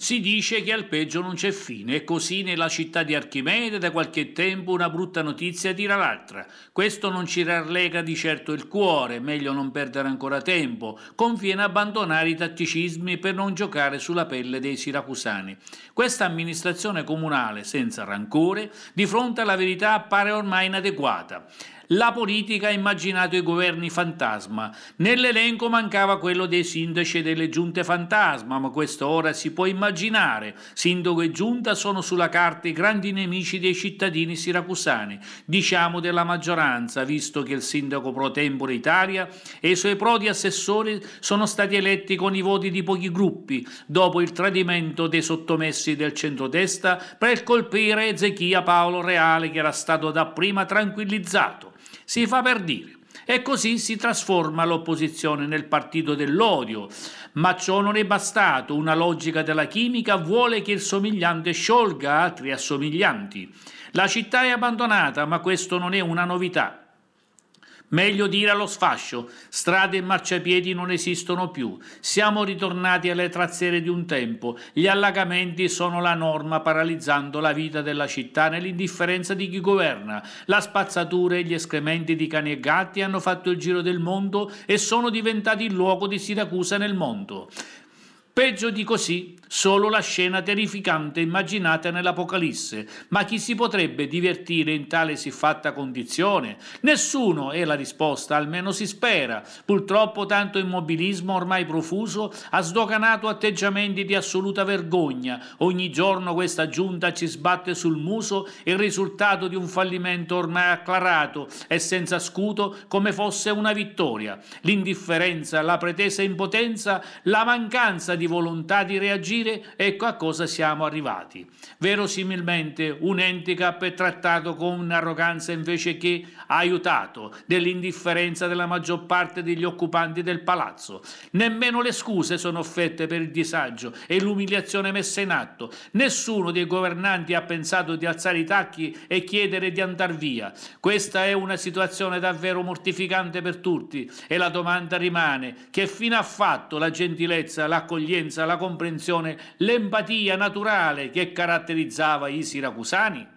Si dice che al peggio non c'è fine e così nella città di Archimede da qualche tempo una brutta notizia tira l'altra. Questo non ci rallega di certo il cuore, meglio non perdere ancora tempo. Conviene abbandonare i tatticismi per non giocare sulla pelle dei siracusani. Questa amministrazione comunale, senza rancore, di fronte alla verità appare ormai inadeguata la politica ha immaginato i governi fantasma. Nell'elenco mancava quello dei sindaci e delle giunte fantasma, ma questo ora si può immaginare. Sindaco e giunta sono sulla carta i grandi nemici dei cittadini siracusani, diciamo della maggioranza, visto che il sindaco pro tempore Italia e i suoi prodi assessori sono stati eletti con i voti di pochi gruppi, dopo il tradimento dei sottomessi del centrodestra per colpire Ezechia Paolo Reale che era stato dapprima tranquillizzato. Si fa per dire. E così si trasforma l'opposizione nel partito dell'odio. Ma ciò non è bastato. Una logica della chimica vuole che il somigliante sciolga altri assomiglianti. La città è abbandonata, ma questo non è una novità. Meglio dire allo sfascio, strade e marciapiedi non esistono più, siamo ritornati alle trazzere di un tempo, gli allagamenti sono la norma paralizzando la vita della città nell'indifferenza di chi governa, la spazzatura e gli escrementi di cani e gatti hanno fatto il giro del mondo e sono diventati il luogo di Siracusa nel mondo. Peggio di così, solo la scena terrificante immaginata nell'Apocalisse. Ma chi si potrebbe divertire in tale siffatta condizione? Nessuno è la risposta, almeno si spera. Purtroppo tanto immobilismo ormai profuso ha sdoganato atteggiamenti di assoluta vergogna. Ogni giorno questa giunta ci sbatte sul muso il risultato di un fallimento ormai acclarato e senza scudo come fosse una vittoria. L'indifferenza, la pretesa impotenza, la mancanza di volontà di reagire, ecco a cosa siamo arrivati. Verosimilmente un handicap è trattato con un'arroganza invece che aiutato dell'indifferenza della maggior parte degli occupanti del palazzo. Nemmeno le scuse sono offerte per il disagio e l'umiliazione messa in atto. Nessuno dei governanti ha pensato di alzare i tacchi e chiedere di andare via. Questa è una situazione davvero mortificante per tutti e la domanda rimane che fine ha fatto la gentilezza, l'accoglienza l'accoglienza, la comprensione, l'empatia naturale che caratterizzava i siracusani?